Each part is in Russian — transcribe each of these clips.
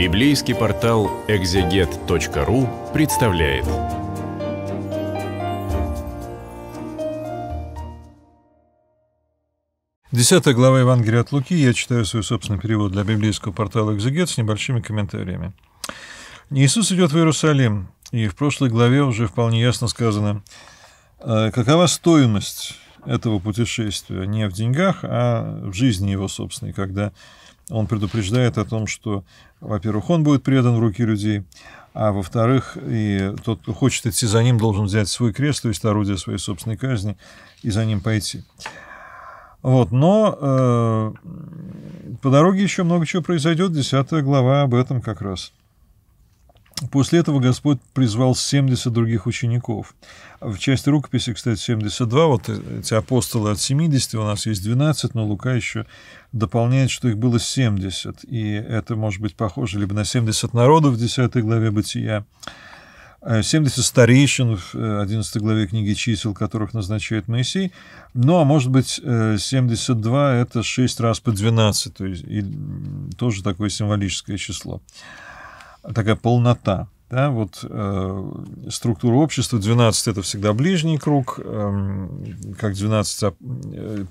Библейский портал экзегет.ру представляет. Десятая глава Евангелия от Луки. Я читаю свой собственный перевод для библейского портала «Экзегет» с небольшими комментариями. Иисус идет в Иерусалим, и в прошлой главе уже вполне ясно сказано, «Э, какова стоимость этого путешествия не в деньгах, а в жизни его собственной, когда он предупреждает о том, что, во-первых, он будет предан в руки людей, а во-вторых, и тот, кто хочет идти за ним, должен взять свой крест, то есть орудие своей собственной казни, и за ним пойти. Вот, но э, по дороге еще много чего произойдет. Десятая глава об этом как раз. После этого Господь призвал 70 других учеников. В части рукописи, кстати, 72, вот эти апостолы от 70, у нас есть 12, но Лука еще дополняет, что их было 70. И это может быть похоже либо на 70 народов в 10 главе Бытия, 70 э, старейшин в 11 э, главе книги чисел, которых назначает Моисей. Ну, а может быть, 72 э, — это 6 раз по 12, то есть и тоже такое символическое число такая полнота. Да, вот э, структура общества, 12 это всегда ближний круг, эм, а, э, как 12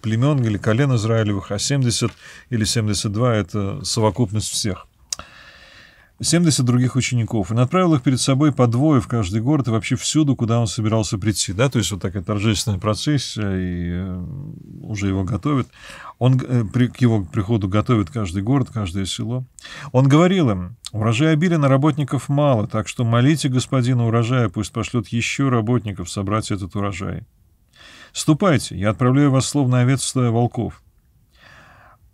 племен или колен Израилевых, а 70 или 72 это совокупность всех. 70 других учеников, и отправил их перед собой по двое в каждый город и вообще всюду, куда он собирался прийти, да, то есть вот такая торжественная процессия, и э, уже его готовят. Он э, к его приходу готовит каждый город, каждое село. Он говорил им, урожай обилен, а работников мало, так что молите господина урожая, пусть пошлет еще работников собрать этот урожай. Ступайте, я отправляю вас словно овец в волков.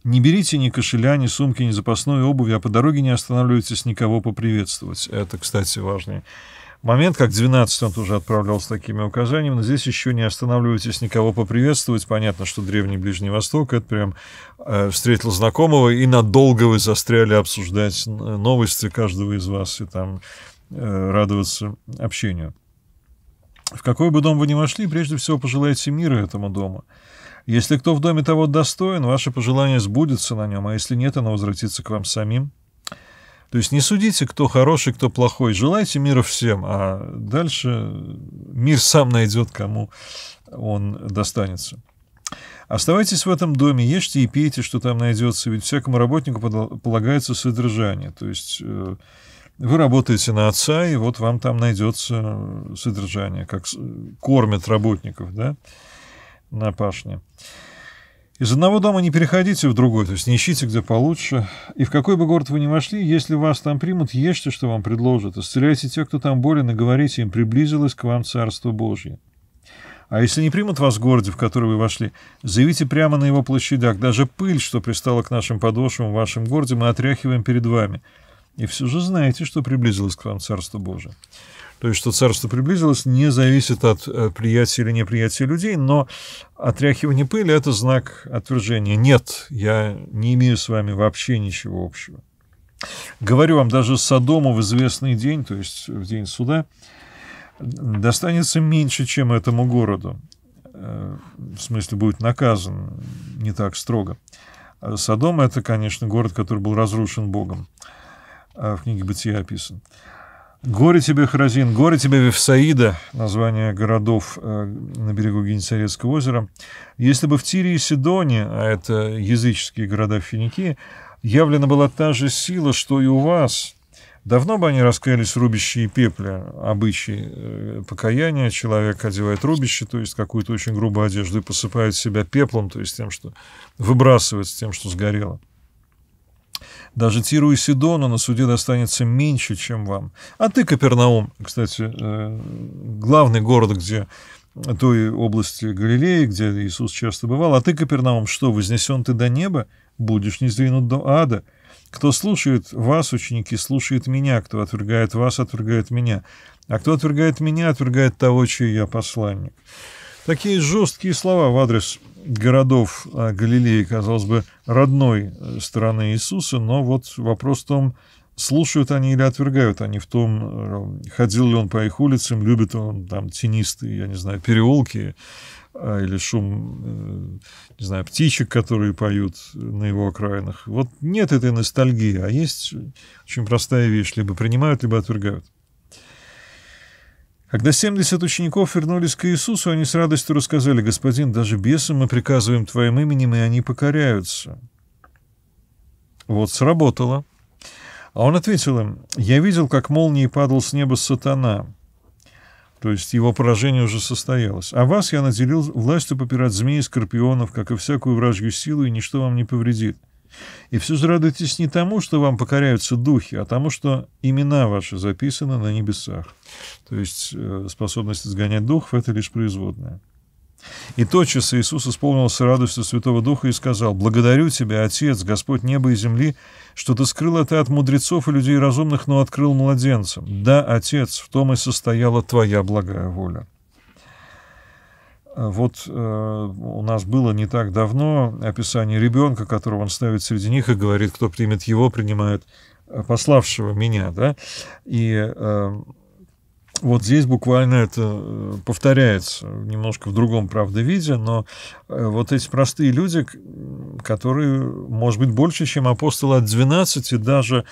Не берите ни кошеля, ни сумки, ни запасной обуви, а по дороге не останавливайтесь никого поприветствовать. Это, кстати, важный момент, как 12 он тоже отправлял с такими указаниями, но здесь еще не останавливайтесь никого поприветствовать. Понятно, что Древний Ближний Восток, это прям э, встретил знакомого, и надолго вы застряли обсуждать э, новости каждого из вас и там э, радоваться общению. В какой бы дом вы ни вошли, прежде всего пожелайте мира этому дому. Если кто в доме того достоин, ваше пожелание сбудется на нем, а если нет, оно возвратится к вам самим. То есть не судите, кто хороший, кто плохой. Желайте мира всем, а дальше мир сам найдет, кому он достанется. Оставайтесь в этом доме, ешьте и пейте, что там найдется, ведь всякому работнику полагается содержание. То есть э, вы работаете на отца, и вот вам там найдется содержание, как кормят работников, да? на пашне. Из одного дома не переходите в другой, то есть не ищите где получше. И в какой бы город вы ни вошли, если вас там примут, ешьте, что вам предложат. Исцеляйте тех, кто там болен, и говорите им, приблизилось к вам Царство Божье. А если не примут вас в городе, в который вы вошли, заявите прямо на его площадях. Даже пыль, что пристала к нашим подошвам в вашем городе, мы отряхиваем перед вами. И все же знаете, что приблизилось к вам Царство Божие. То есть, что царство приблизилось, не зависит от э, приятия или неприятия людей, но отряхивание пыли – это знак отвержения. Нет, я не имею с вами вообще ничего общего. Говорю вам, даже Содому в известный день, то есть в день суда, достанется меньше, чем этому городу. Э, в смысле, будет наказан не так строго. А Содом – это, конечно, город, который был разрушен Богом. А в книге «Бытия» описан. Горе тебе, Хразин, горе тебе, Вифсаида, название городов э, на берегу Генесарецкого озера. Если бы в Тире и Сидоне, а это языческие города финики, явлена была та же сила, что и у вас, давно бы они раскаялись рубящие рубище и пепле, обычай э, покаяния, человек одевает рубище, то есть какую-то очень грубую одежду, и посыпает себя пеплом, то есть тем, что выбрасывается, тем, что сгорело. Даже Тиру и Сидону на суде достанется меньше, чем вам. А ты, Капернаум, кстати, э, главный город, где той области Галилеи, где Иисус часто бывал, а ты, Капернаум, что, вознесен ты до неба, будешь не сдвинут до ада. Кто слушает вас, ученики, слушает меня, кто отвергает вас, отвергает меня, а кто отвергает меня, отвергает того, чей я посланник. Такие жесткие слова в адрес городов а, Галилеи, казалось бы, родной э, стороны Иисуса, но вот вопрос в том, слушают они или отвергают они в том, э, ходил ли он по их улицам, любит он там тенистые, я не знаю, переулки а, или шум, э, не знаю, птичек, которые поют на его окраинах. Вот нет этой ностальгии, а есть очень простая вещь, либо принимают, либо отвергают. Когда 70 учеников вернулись к Иисусу, они с радостью рассказали, «Господин, даже бесам мы приказываем Твоим именем, и они покоряются». Вот сработало. А он ответил им, «Я видел, как молнией падал с неба сатана». То есть его поражение уже состоялось. «А вас я наделил властью попирать змеи и скорпионов, как и всякую вражью силу, и ничто вам не повредит». И все же радуйтесь не тому, что вам покоряются духи, а тому, что имена ваши записаны на небесах. То есть э, способность изгонять духов — это лишь производная. И тотчас Иисус исполнился радостью Святого Духа и сказал, «Благодарю Тебя, Отец, Господь неба и земли, что Ты скрыл это от мудрецов и людей разумных, но открыл младенцам. Да, Отец, в том и состояла Твоя благая воля». Вот э, у нас было не так давно описание ребенка, которого он ставит среди них и говорит, кто примет его, принимает э, пославшего меня. Да? И э, вот здесь буквально это э, повторяется, немножко в другом, правда, виде, но э, вот эти простые люди, которые, может быть, больше, чем апостолы от 12, даже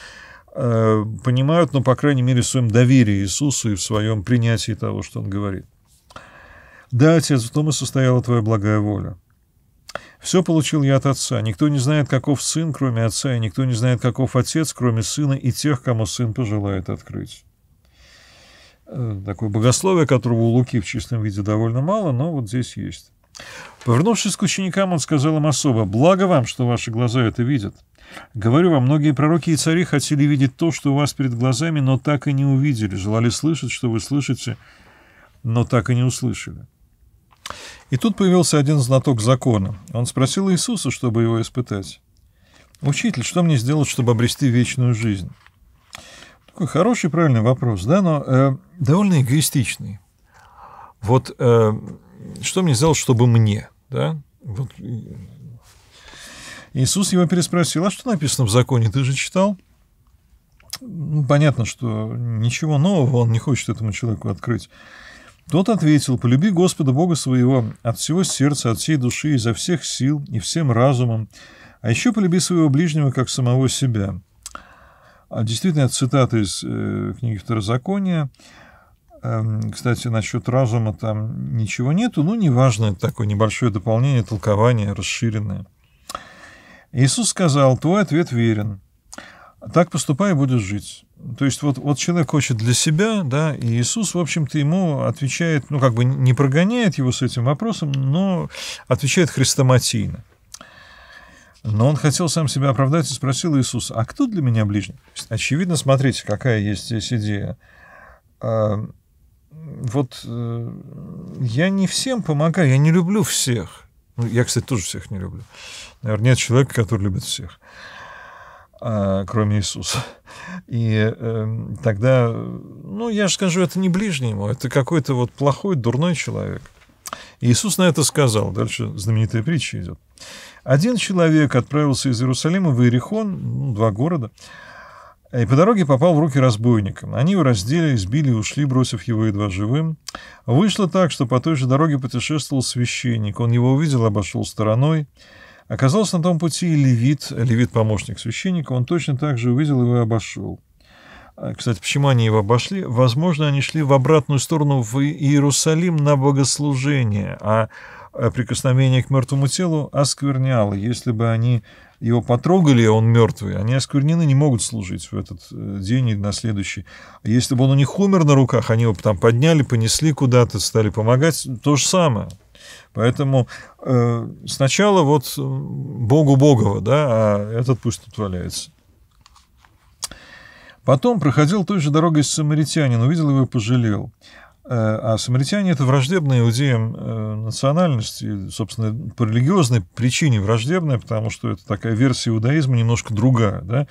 э, понимают, ну, по крайней мере, в своем доверии Иисусу и в своем принятии того, что Он говорит. Да, отец, в том и состояла твоя благая воля. Все получил я от отца. Никто не знает, каков сын, кроме отца, и никто не знает, каков отец, кроме сына и тех, кому сын пожелает открыть. Э, такое богословие, которого у Луки в чистом виде довольно мало, но вот здесь есть. Повернувшись к ученикам, он сказал им особо, «Благо вам, что ваши глаза это видят. Говорю вам, многие пророки и цари хотели видеть то, что у вас перед глазами, но так и не увидели, желали слышать, что вы слышите, но так и не услышали. И тут появился один знаток закона. Он спросил Иисуса, чтобы его испытать. «Учитель, что мне сделать, чтобы обрести вечную жизнь?» Такой хороший, правильный вопрос, да, но э, довольно эгоистичный. Вот э, что мне сделать, чтобы мне, да? Вот. Иисус его переспросил, а что написано в законе, ты же читал? Ну, понятно, что ничего нового он не хочет этому человеку открыть. Тот ответил, полюби Господа Бога своего от всего сердца, от всей души, изо всех сил и всем разумом, а еще полюби своего ближнего, как самого себя. А Действительно, это цитата из э, книги Второзакония. Э, эм, кстати, насчет разума там ничего нету, но неважно, это такое небольшое дополнение, толкование расширенное. Иисус сказал, твой ответ верен, так поступай и будешь жить. То есть вот, вот человек хочет для себя, да, и Иисус, в общем-то, ему отвечает, ну, как бы не прогоняет его с этим вопросом, но отвечает хрестоматийно. Но он хотел сам себя оправдать и спросил Иисуса, а кто для меня ближний? Очевидно, смотрите, какая есть здесь идея. А, вот э, я не всем помогаю, я не люблю всех. Ну, я, кстати, тоже всех не люблю. Наверное, нет человека, который любит всех. Э, кроме Иисуса. И э, тогда, ну, я же скажу, это не ближний ему, это какой-то вот плохой, дурной человек. И Иисус на это сказал. Дальше знаменитая притча идет. Один человек отправился из Иерусалима в Иерихон, ну, два города, и по дороге попал в руки разбойникам. Они его раздели, избили и ушли, бросив его едва живым. Вышло так, что по той же дороге путешествовал священник. Он его увидел, обошел стороной. Оказался на том пути и левит, левит-помощник священника, он точно так же увидел его и обошел. А, кстати, почему они его обошли? Возможно, они шли в обратную сторону в Иерусалим на богослужение, а, а прикосновение к мертвому телу оскверняло. Если бы они его потрогали, он мертвый, они осквернены, не могут служить в этот э, день или на следующий. Если бы он у них умер на руках, они его там подняли, понесли куда-то, стали помогать, то же самое. Поэтому э, сначала вот э, Богу Богово, да, а этот пусть тут валяется. Потом проходил той же дорогой самаритянин, увидел его и пожалел. Э, а самаритяне – это враждебная иудеям э, национальность, и, собственно, по религиозной причине враждебная, потому что это такая версия иудаизма немножко другая. Да?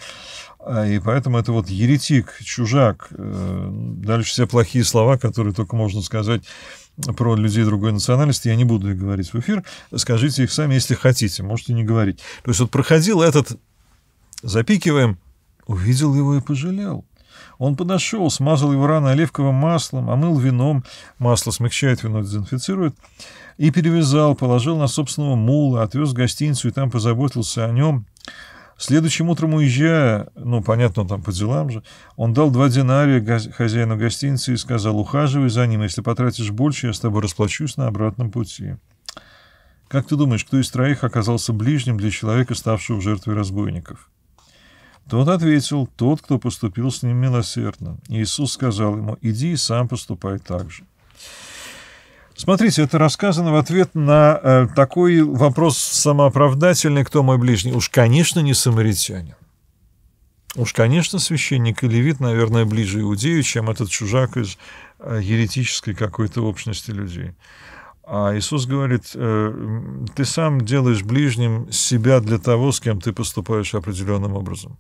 А, и поэтому это вот еретик, чужак. Э, дальше все плохие слова, которые только можно сказать про людей другой национальности, я не буду их говорить в эфир. Скажите их сами, если хотите, можете не говорить. То есть вот проходил этот, запикиваем, увидел его и пожалел. Он подошел, смазал его раны оливковым маслом, омыл вином, масло смягчает вино, дезинфицирует, и перевязал, положил на собственного мула, отвез в гостиницу и там позаботился о нем. Следующим утром уезжая, ну, понятно, он там по делам же, он дал два динария хозяину гостиницы и сказал, ухаживай за ним, если потратишь больше, я с тобой расплачусь на обратном пути. Как ты думаешь, кто из троих оказался ближним для человека, ставшего жертвой разбойников? Тот ответил, тот, кто поступил с ним милосердно. Иисус сказал ему, иди и сам поступай так же. Смотрите, это рассказано в ответ на э, такой вопрос самооправдательный, кто мой ближний. Уж, конечно, не самаритянин. Уж, конечно, священник и левит, наверное, ближе иудею, чем этот чужак из э, еретической какой-то общности людей. А Иисус говорит, э, ты сам делаешь ближним себя для того, с кем ты поступаешь определенным образом.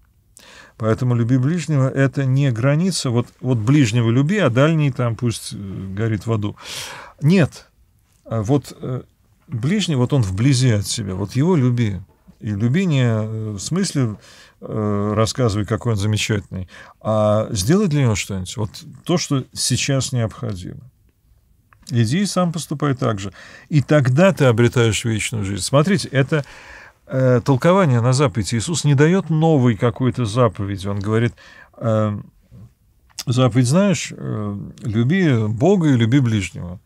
Поэтому люби ближнего — это не граница, вот, вот ближнего люби, а дальний там пусть э, горит в аду. Нет, а вот э, ближний, вот он вблизи от себя, вот его люби. И люби не э, в смысле рассказывай, какой он замечательный, а сделай для него что-нибудь, вот то, что сейчас необходимо. Иди и сам поступай так же. И тогда ты обретаешь вечную жизнь. Смотрите, это э, толкование на заповедь. Иисус не дает новой какой-то заповеди. Он говорит, «Э, заповедь знаешь, э, люби Бога и люби ближнего.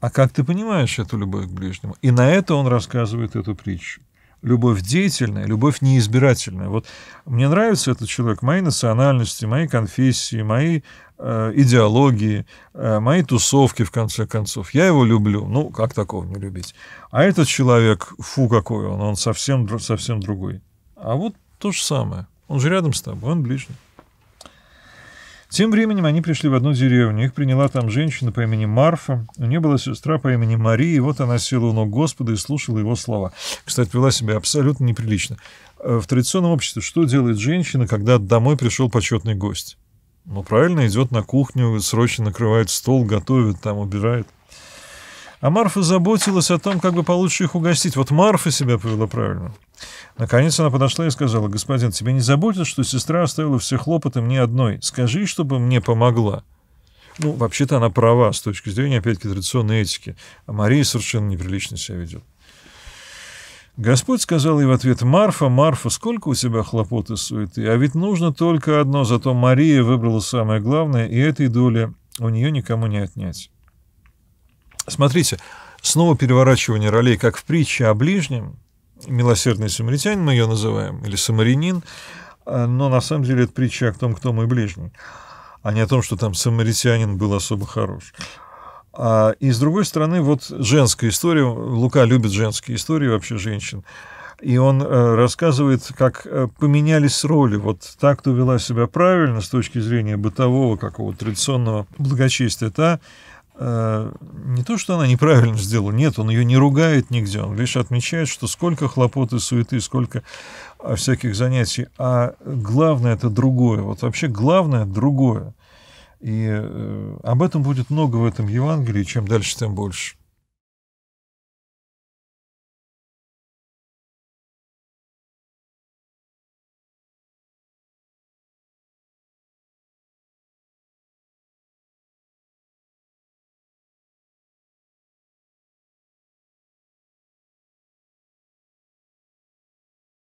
А как ты понимаешь эту любовь к ближнему? И на это он рассказывает эту притчу любовь деятельная, любовь неизбирательная. Вот мне нравится этот человек, моей национальности, моей конфессии, моей э, идеологии, э, моей тусовки, в конце концов. Я его люблю. Ну, как такого не любить? А этот человек, фу, какой он, он совсем, совсем другой. А вот то же самое. Он же рядом с тобой, он ближний. Тем временем они пришли в одну деревню. Их приняла там женщина по имени Марфа. У нее была сестра по имени Мария. И вот она села у ног Господа и слушала его слова. Кстати, вела себя абсолютно неприлично. Э, в традиционном обществе что делает женщина, когда домой пришел почетный гость? Ну, правильно, идет на кухню, срочно накрывает стол, готовит, там убирает. А Марфа заботилась о том, как бы получше их угостить. Вот Марфа себя повела правильно. Наконец она подошла и сказала, «Господин, тебе не заботит, что сестра оставила все хлопоты мне одной? Скажи, чтобы мне помогла». Ну, вообще-то она права с точки зрения, опять-таки, традиционной этики. А Мария совершенно неприлично себя ведет. Господь сказал ей в ответ, «Марфа, Марфа, сколько у тебя хлопот и суеты? А ведь нужно только одно, зато Мария выбрала самое главное, и этой доли у нее никому не отнять». Смотрите, снова переворачивание ролей, как в притче о ближнем, «Милосердный самаритянин», мы ее называем, или «Самарянин», э, но на самом деле это притча о том, кто мой ближний, а не о том, что там самаритянин был особо хорош. А, и с другой стороны, вот женская история, Лука любит женские истории вообще женщин, и он э, рассказывает, как э, поменялись роли. Вот так кто вела себя правильно с точки зрения бытового какого традиционного благочестия, та Э, не то, что она неправильно сделала, нет, он ее не ругает нигде, он лишь отмечает, что сколько хлопот и суеты, сколько а, всяких занятий, а главное это другое, вот вообще главное другое. И э, об этом будет много в этом Евангелии, чем дальше, тем больше.